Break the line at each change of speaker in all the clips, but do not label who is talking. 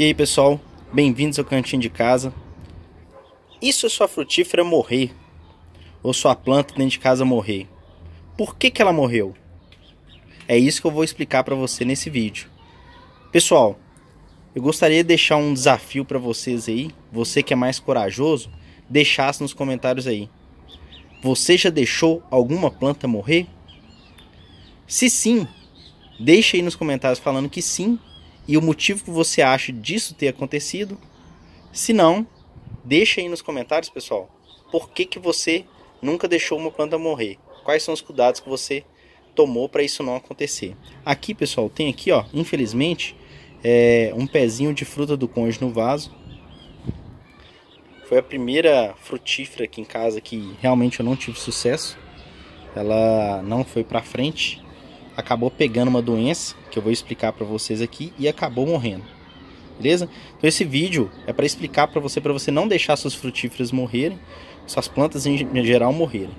E aí pessoal, bem-vindos ao Cantinho de Casa. E se a sua frutífera morrer? Ou sua planta dentro de casa morrer? Por que, que ela morreu? É isso que eu vou explicar para você nesse vídeo. Pessoal, eu gostaria de deixar um desafio para vocês aí, você que é mais corajoso, deixasse nos comentários aí. Você já deixou alguma planta morrer? Se sim, deixe aí nos comentários falando que sim e o motivo que você acha disso ter acontecido. Se não, deixa aí nos comentários, pessoal, por que, que você nunca deixou uma planta morrer? Quais são os cuidados que você tomou para isso não acontecer? Aqui, pessoal, tem aqui, ó, infelizmente, é, um pezinho de fruta do conge no vaso. Foi a primeira frutífera aqui em casa que realmente eu não tive sucesso. Ela não foi para frente acabou pegando uma doença que eu vou explicar para vocês aqui e acabou morrendo. Beleza? Então esse vídeo é para explicar para você para você não deixar suas frutíferas morrerem, suas plantas em geral morrerem.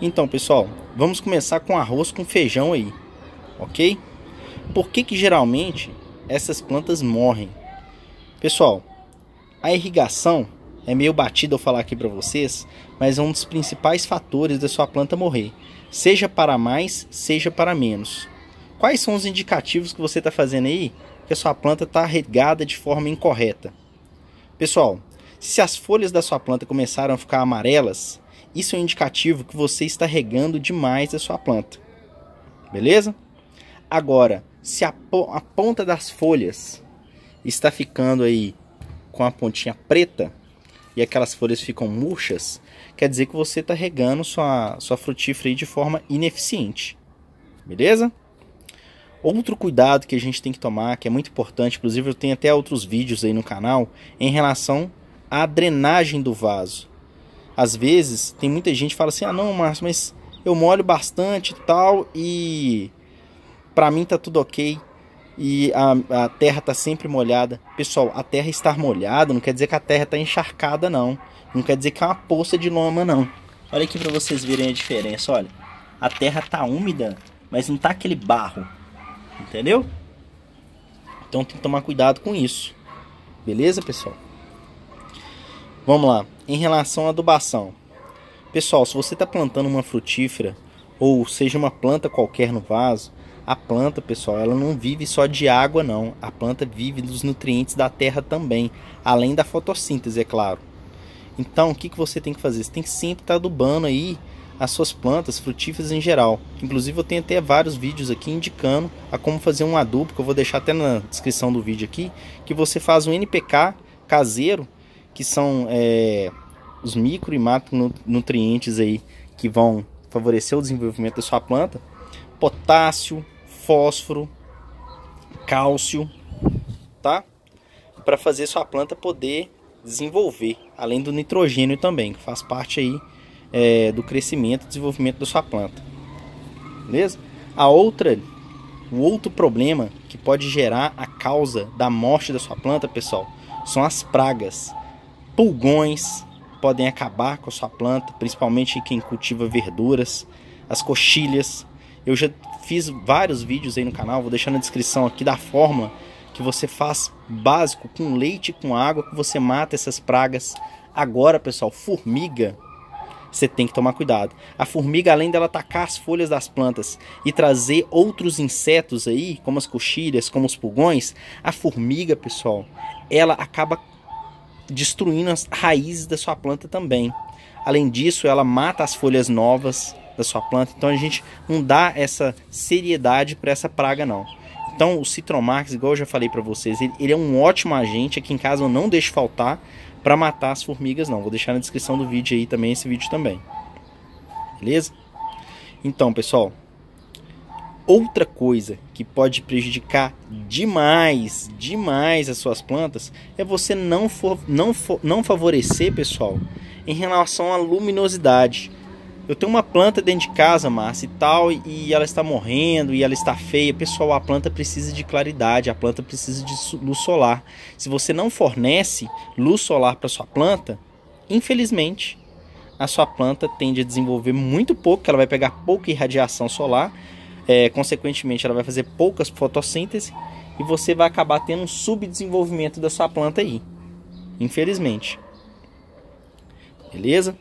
Então, pessoal, vamos começar com arroz com feijão aí, OK? Por que que geralmente essas plantas morrem? Pessoal, a irrigação é meio batido eu falar aqui para vocês, mas é um dos principais fatores da sua planta morrer, seja para mais, seja para menos. Quais são os indicativos que você está fazendo aí que a sua planta está regada de forma incorreta? Pessoal, se as folhas da sua planta começaram a ficar amarelas, isso é um indicativo que você está regando demais a sua planta. Beleza? Agora, se a, a ponta das folhas está ficando aí com a pontinha preta, e aquelas folhas ficam murchas, quer dizer que você está regando sua, sua frutífera de forma ineficiente. Beleza? Outro cuidado que a gente tem que tomar, que é muito importante, inclusive eu tenho até outros vídeos aí no canal, em relação à drenagem do vaso. Às vezes, tem muita gente que fala assim: ah, não, Márcio, mas eu molho bastante e tal, e para mim tá tudo ok e a, a terra está sempre molhada. Pessoal, a terra estar molhada não quer dizer que a terra está encharcada, não. Não quer dizer que é uma poça de lama, não. Olha aqui para vocês verem a diferença, olha. A terra está úmida, mas não está aquele barro. Entendeu? Então tem que tomar cuidado com isso. Beleza, pessoal? Vamos lá. Em relação à adubação. Pessoal, se você está plantando uma frutífera ou seja uma planta qualquer no vaso, a planta, pessoal, ela não vive só de água, não. A planta vive dos nutrientes da terra também, além da fotossíntese, é claro. Então, o que, que você tem que fazer? Você tem que sempre estar tá adubando aí as suas plantas frutíferas em geral. Inclusive, eu tenho até vários vídeos aqui indicando a como fazer um adubo, que eu vou deixar até na descrição do vídeo aqui, que você faz um NPK caseiro, que são é, os micro e macronutrientes aí que vão favorecer o desenvolvimento da sua planta potássio, fósforo, cálcio, tá? Para fazer sua planta poder desenvolver, além do nitrogênio também, que faz parte aí é, do crescimento e desenvolvimento da sua planta. Beleza? A outra, o outro problema que pode gerar a causa da morte da sua planta, pessoal, são as pragas. Pulgões podem acabar com a sua planta, principalmente quem cultiva verduras, as coxilhas, eu já fiz vários vídeos aí no canal, vou deixar na descrição aqui da forma que você faz básico com leite, e com água, que você mata essas pragas. Agora, pessoal, formiga, você tem que tomar cuidado. A formiga, além dela atacar as folhas das plantas e trazer outros insetos aí, como as coxilhas, como os pulgões, a formiga, pessoal, ela acaba destruindo as raízes da sua planta também. Além disso, ela mata as folhas novas, da sua planta. Então a gente não dá essa seriedade para essa praga não. Então o Citromax, igual eu já falei para vocês, ele, ele, é um ótimo agente. Aqui em casa eu não deixo faltar para matar as formigas não. Vou deixar na descrição do vídeo aí também esse vídeo também. Beleza? Então pessoal, outra coisa que pode prejudicar demais, demais as suas plantas é você não, for, não, for, não favorecer, pessoal, em relação à luminosidade. Eu tenho uma planta dentro de casa, Márcia, e tal, e ela está morrendo, e ela está feia. Pessoal, a planta precisa de claridade, a planta precisa de luz solar. Se você não fornece luz solar para sua planta, infelizmente, a sua planta tende a desenvolver muito pouco, ela vai pegar pouca irradiação solar, é, consequentemente, ela vai fazer poucas fotossíntese e você vai acabar tendo um subdesenvolvimento da sua planta aí, infelizmente. Beleza?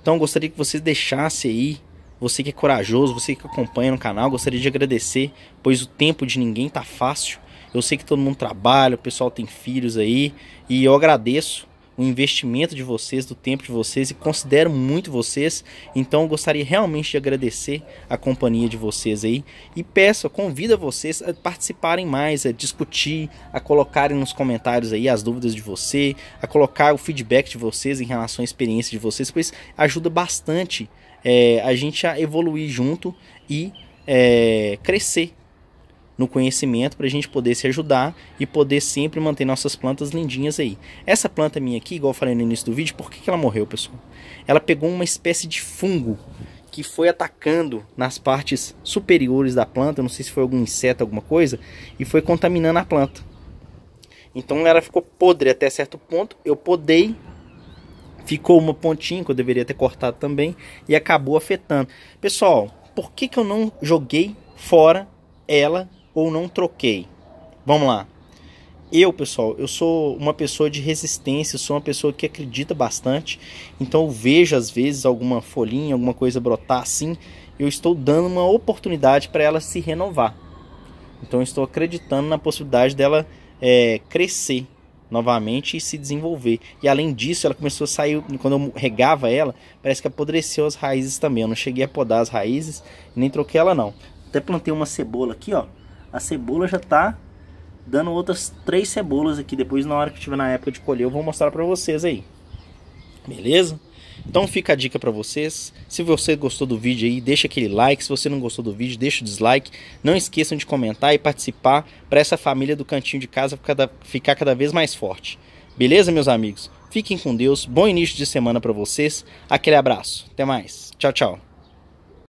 Então gostaria que você deixasse aí, você que é corajoso, você que acompanha no canal, gostaria de agradecer, pois o tempo de ninguém tá fácil. Eu sei que todo mundo trabalha, o pessoal tem filhos aí, e eu agradeço o investimento de vocês, do tempo de vocês e considero muito vocês. Então gostaria realmente de agradecer a companhia de vocês aí e peço, convido a vocês a participarem mais, a discutir, a colocarem nos comentários aí as dúvidas de você, a colocar o feedback de vocês em relação à experiência de vocês, pois ajuda bastante é, a gente a evoluir junto e é, crescer no conhecimento para a gente poder se ajudar e poder sempre manter nossas plantas lindinhas aí. Essa planta minha aqui, igual eu falei no início do vídeo, por que, que ela morreu, pessoal? Ela pegou uma espécie de fungo que foi atacando nas partes superiores da planta, não sei se foi algum inseto, alguma coisa, e foi contaminando a planta. Então ela ficou podre até certo ponto, eu podei, ficou uma pontinha que eu deveria ter cortado também, e acabou afetando. Pessoal, por que, que eu não joguei fora ela ou não troquei. Vamos lá. Eu, pessoal, eu sou uma pessoa de resistência, sou uma pessoa que acredita bastante. Então eu vejo às vezes alguma folhinha, alguma coisa brotar assim, eu estou dando uma oportunidade para ela se renovar. Então eu estou acreditando na possibilidade dela é, crescer novamente e se desenvolver. E além disso, ela começou a sair, quando eu regava ela, parece que apodreceu as raízes também. Eu não cheguei a podar as raízes, nem troquei ela não. Até plantei uma cebola aqui, ó a cebola já tá dando outras três cebolas aqui. Depois, na hora que tiver na época de colher, eu vou mostrar para vocês aí. Beleza? Então fica a dica para vocês. Se você gostou do vídeo aí, deixa aquele like. Se você não gostou do vídeo, deixa o dislike. Não esqueçam de comentar e participar para essa família do cantinho de casa ficar cada vez mais forte. Beleza, meus amigos? Fiquem com Deus. Bom início de semana para vocês. Aquele abraço. Até mais. Tchau, tchau.